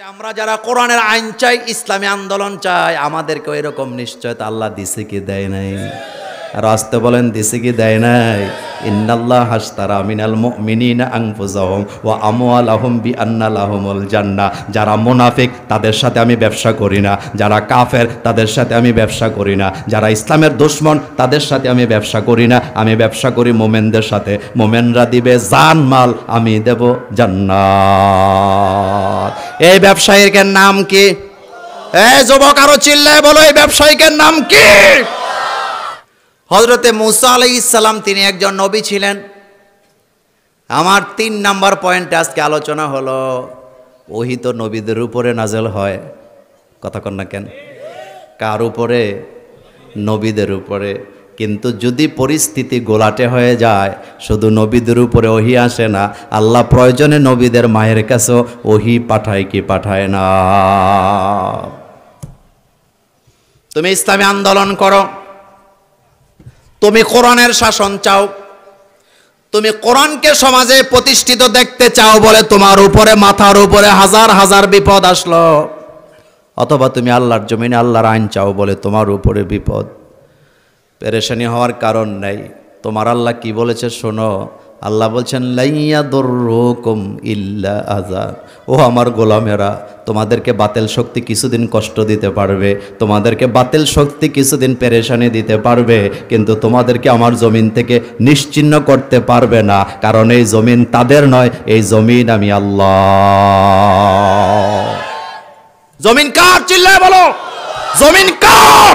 যে আমরা যারা কোরআনের আইন চাই ইসলামী আন্দোলন চাই আমাদেরকে এরকম নিশ্চয়তা আল্লাহ দিছে কি দেয় নাই আর আসতে বলেন দিছে কি দেয় নাই ইন্নাল্লাহ হাস্তারা মিনাল মিনিনা আহম বি জান্না যারা মোনাফিক তাদের সাথে আমি ব্যবসা করি না যারা কাফের তাদের সাথে আমি ব্যবসা করি না যারা ইসলামের দুশ্মন তাদের সাথে আমি ব্যবসা করি না আমি ব্যবসা করি মোমেনদের সাথে মোমেনরা দিবে জান মাল আমি দেব জান্নাত এই ব্যবসায়ীর নাম কি এই যুবক আরো চিল্লায় বলো এই ব্যবসায়ীকে নাম কি হজরতে মুসা আলাই ইসালাম তিনি একজন নবী ছিলেন আমার তিন নাম্বার পয়েন্টে আজকে আলোচনা হলো ওহি তো নবীদের উপরে নাজেল হয় কন না কেন কার উপরে নবীদের উপরে কিন্তু যদি পরিস্থিতি গোলাটে হয়ে যায় শুধু নবীদের উপরে ওহি আসে না আল্লাহ প্রয়োজনে নবীদের মায়ের কাছেও ওহি পাঠায় কি পাঠায় না তুমি ইসলামী আন্দোলন করো তুমি কোরআনের শাসন চাও তুমি কোরআনকে সমাজে প্রতিষ্ঠিত দেখতে চাও বলে তোমার উপরে মাথার উপরে হাজার হাজার বিপদ আসলো অথবা তুমি আল্লাহর জমিনে আল্লাহর আইন চাও বলে তোমার উপরে বিপদ পেরেশানি হওয়ার কারণ নেই তোমার আল্লাহ কি বলেছে শোনো আল্লাহ বলছেন লাইয়া দোরকম ইল্লা আজা ও আমার গোলামেরা তোমাদেরকে বাতেল শক্তি কিছুদিন কষ্ট দিতে পারবে তোমাদেরকে বাতেল শক্তি কিছুদিন পেরেশানি দিতে পারবে কিন্তু তোমাদেরকে আমার জমিন থেকে নিশ্চিন্ন করতে পারবে না কারণ এই জমিন তাদের নয় এই জমিন আমি আল্লাহ জমিন কার চিল্লায় বলো জমিন কার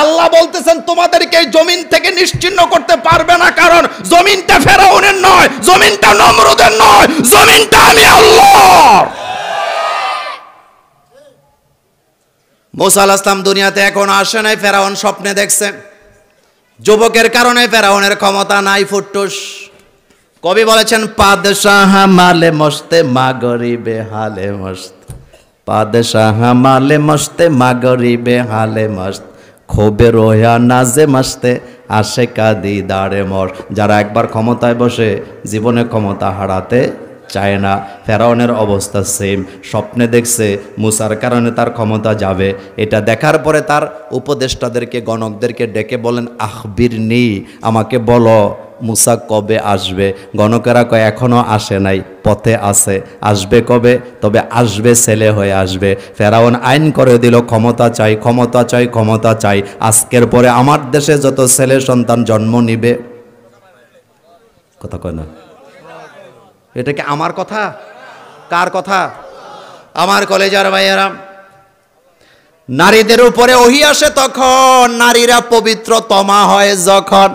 আল্লাহ বলতেছেন তোমাদেরকে এই জমিন থেকে নিশ্চিন্ন করতে পারবে না কারণ জমিনটা ফেরাউনের নয় জমিনটা নমরুদের নয় জমিনটা আমি আল্লাহ মোসা আল আসলাম দুনিয়াতে এখন আসে নাই ফেরাউন স্বপ্নে দেখছে যুবকের কারণে ফেরাউনের ক্ষমতা নাই ফুটটুস কবি বলেছেন পাদশাহ মালে মস্তে মা গরিবে হালে মস্ত পাদশাহ মালে মস্তে মা গরিবে হালে মস্ত ক্ষোভে রোয়া নাজে মাসতে আসে কাদি দাঁড়ে মর যারা একবার ক্ষমতায় বসে জীবনে ক্ষমতা হারাতে চায় না ফেরাউনের অবস্থা সেম স্বপ্নে দেখছে মুসার কারণে তার ক্ষমতা যাবে এটা দেখার পরে তার উপদেষ্টাদেরকে গণকদেরকে ডেকে বলেন আহবির নি আমাকে বলো মুসা কবে আসবে গণকেরা কয় এখনও আসে নাই পথে আছে আসবে কবে তবে আসবে ছেলে হয়ে আসবে ফেরাউন আইন করে দিল ক্ষমতা চাই ক্ষমতা চাই ক্ষমতা চাই আজকের পরে আমার দেশে যত ছেলে সন্তান জন্ম নিবে কথা কয় না এটা কি আমার কথা কার কথা আমার কলেজার ভাইয়েরা নারীদের উপরে ওহি আসে তখন নারীরা পবিত্র তমা হয় যখন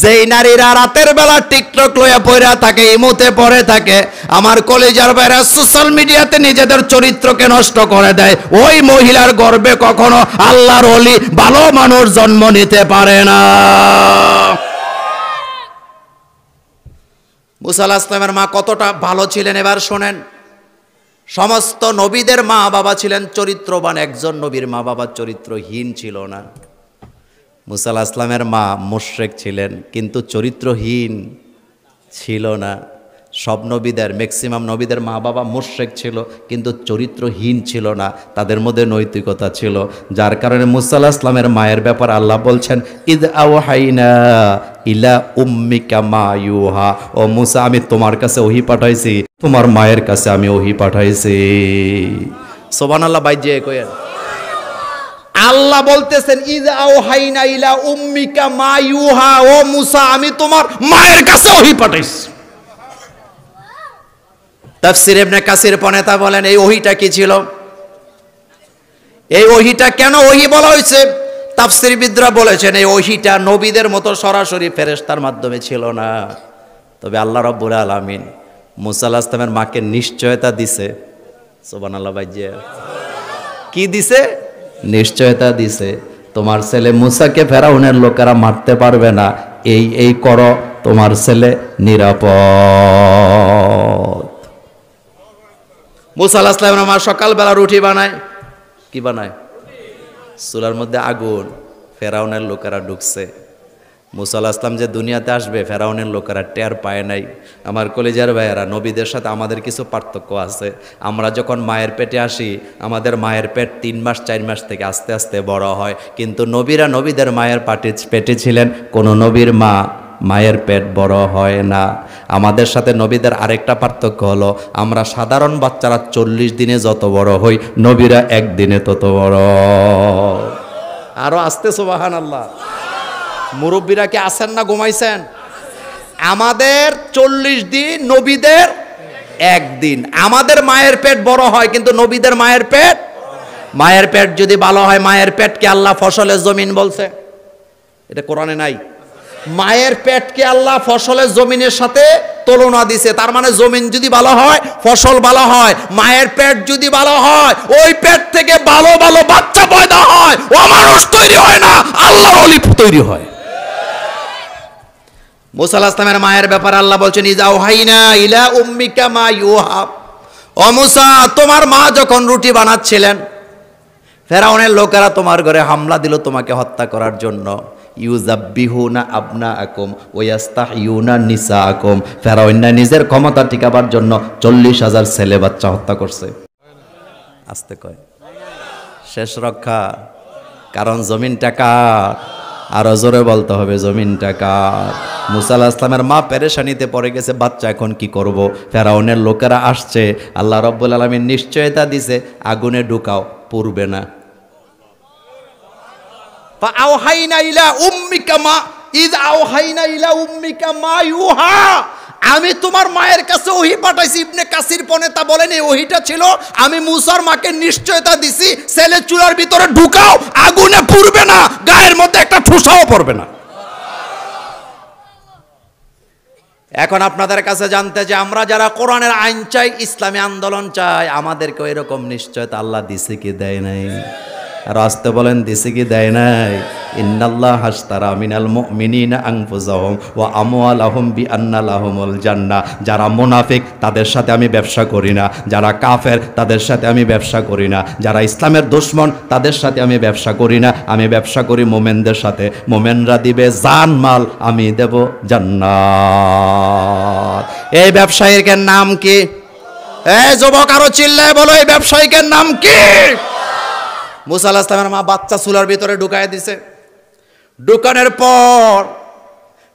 যেই নারীরা রাতের বেলা টিকটক লইয়া পয়রা থাকে ইমুতে পড়ে থাকে আমার কলেজার বাইরা সোশ্যাল মিডিয়াতে নিজেদের চরিত্রকে নষ্ট করে দেয় ওই মহিলার গর্বে কখনো আল্লাহর অলি ভালো মানুষ জন্ম নিতে পারে না মুসাল আসলামের মা কতটা ভালো ছিলেন এবার শোনেন সমস্ত নবীদের মা বাবা ছিলেন চরিত্রবান একজন নবীর মা বাবার চরিত্রহীন ছিল না মুসাল আসলামের মা মোশ্রেক ছিলেন কিন্তু চরিত্রহীন ছিল না সব নবীদের ম্যাক্সিমাম নবীদের মা বাবা মোর্শেক ছিল কিন্তু চরিত্রহীন ছিল না তাদের মধ্যে নৈতিকতা ছিল যার কারণে মুসাল্লাহ ইসলামের মায়ের ব্যাপার আল্লাহ বলছেন ইদ আওহাইনা ইলা উম্মিকা মা ইউহা ও মুসা আমি তোমার কাছে ওহি পাঠাইছি তোমার মায়ের কাছে আমি ওহি পাঠাইছি সোবান আল্লাহ বাইজে কয়েন আল্লাহ বলতেছেন আও হাইনা ইলা উম্মিকা মা ইউহা ও মুসা আমি তোমার মায়ের কাছে ওহি পাঠাইছি তাফসির ইবনে কাসির পনেতা বলেন এই ওহিটা কি ছিল এই ওহিটা কেন ওহি বলা হয়েছে তাফসিরবিদরা বলেছেন এই ওহিটা নবীদের মতো সরাসরি ফেরেস্তার মাধ্যমে ছিল না তবে আল্লাহ রব্বুল আলামিন মুসা আল্লাহ ইসলামের মাকে নিশ্চয়তা দিছে সোবান আল্লাহ কি দিছে নিশ্চয়তা দিছে তোমার ছেলে মুসাকে ফেরাউনের লোকেরা মারতে পারবে না এই এই কর তোমার ছেলে নিরাপদ মুসা আল্লাহ আমার মা সকালবেলা রুটি বানায় কি বানায় চুলার মধ্যে আগুন ফেরাউনের লোকেরা ঢুকছে মুসাল আসলাম যে দুনিয়াতে আসবে ফেরাউনের লোকেরা টের পায় নাই আমার কলেজার ভাইয়েরা নবীদের সাথে আমাদের কিছু পার্থক্য আছে আমরা যখন মায়ের পেটে আসি আমাদের মায়ের পেট তিন মাস চার মাস থেকে আস্তে আস্তে বড় হয় কিন্তু নবীরা নবীদের মায়ের পাটি পেটে ছিলেন কোনো নবীর মা মায়ের পেট বড় হয় না আমাদের সাথে নবীদের আরেকটা পার্থক্য হলো আমরা সাধারণ বাচ্চারা চল্লিশ দিনে যত বড় হই নবীরা একদিনে তত বড় আরও আসতে সোবাহান আল্লাহ মুরব্বীরা কি আছেন না ঘুমাইছেন আমাদের চল্লিশ দিন নবীদের একদিন আমাদের মায়ের পেট বড় হয় কিন্তু নবীদের মায়ের পেট মায়ের পেট যদি ভালো হয় মায়ের পেটকে আল্লাহ ফসলের জমিন বলছে এটা কোরআনে নাই মায়ের পেটকে আল্লাহ ফসলের জমিনের সাথে তুলনা দিছে তার মানে জমিন যদি ভালো হয় ফসল ভালো হয় মায়ের পেট যদি ভালো হয় ওই পেট থেকে ভালো ভালো বাচ্চা পয়দা হয় ও মানুষ তৈরি হয় না আল্লাহ অলিফ তৈরি হয় মুসালামের মায়ের ব্যাপারে আল্লাহ বলছেন ইজাও ইলা উম্মিকা মা ইউহা ও মুসা তোমার মা যখন রুটি বানাচ্ছিলেন ফেরাউনের লোকেরা তোমার ঘরে হামলা দিল তোমাকে হত্যা করার জন্য ইউজাব্বিহুনা আবনা আকম ওয়াস্তাহ ইউনা নিসা আকম ফেরাউন্না নিজের ক্ষমতা টিকাবার জন্য চল্লিশ হাজার ছেলে বাচ্চা হত্যা করছে আসতে কয় শেষ রক্ষা কারণ জমিনটা কার আর জোরে বলতে হবে জমিনটা কার মুসা আসলামের ইসলামের মা পেরেশানিতে পড়ে গেছে বাচ্চা এখন কি করব। ফেরাউনের লোকেরা আসছে আল্লাহ রব্বুল আলমীর নিশ্চয়তা দিছে আগুনে ঢুকাও পুরবে না ইলা উম্মিকা মা ইদ আওহাইনা ইলা উম্মিকা মা ইউহা আমি তোমার মায়ের কাছে ওহি পাঠাইছি ইবনে কাসির পনে তা বলেনি ওহিটা ছিল আমি মুসার মাকে নিশ্চয়তা দিছি ছেলে চুলার ভিতরে ঢুকাও আগুনে পুড়বে না গায়ের মধ্যে একটা ঠুসাও পড়বে না এখন আপনাদের কাছে জানতে যে আমরা যারা কোরআনের আইন চাই ইসলামী আন্দোলন চাই আমাদেরকে এরকম নিশ্চয়তা আল্লাহ দিছে কি দেয় নাই আর আসতে বলেন দিছে কি দেয় নাই ইন্নাল্লাহ মিনাল ও আহম বি আন্নাল জান্না যারা মোনাফিক তাদের সাথে আমি ব্যবসা করি না যারা কাফের তাদের সাথে আমি ব্যবসা করি না যারা ইসলামের দুশ্মন তাদের সাথে আমি ব্যবসা করি না আমি ব্যবসা করি মোমেনদের সাথে মোমেনরা দিবে জান মাল আমি দেব জান্নাত এই ব্যবসায়ীকে নাম কি এই যুবক আরো চিল্লায় বলো এই ব্যবসায়ীকে নাম কি মুসা আল্লাহ মা বাচ্চা চুলার ভিতরে ঢুকায় দিছে ঢুকানোর পর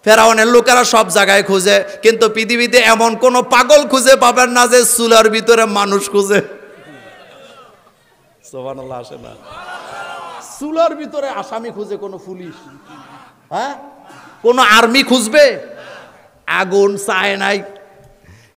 ফেরাউনের লোকেরা সব জায়গায় খুঁজে কিন্তু পৃথিবীতে এমন কোনো পাগল খুঁজে পাবেন না যে চুলার ভিতরে মানুষ খুঁজে আসে না চুলার ভিতরে আসামি খুঁজে কোনো পুলিশ হ্যাঁ কোনো আর্মি খুঁজবে আগুন চায় নাই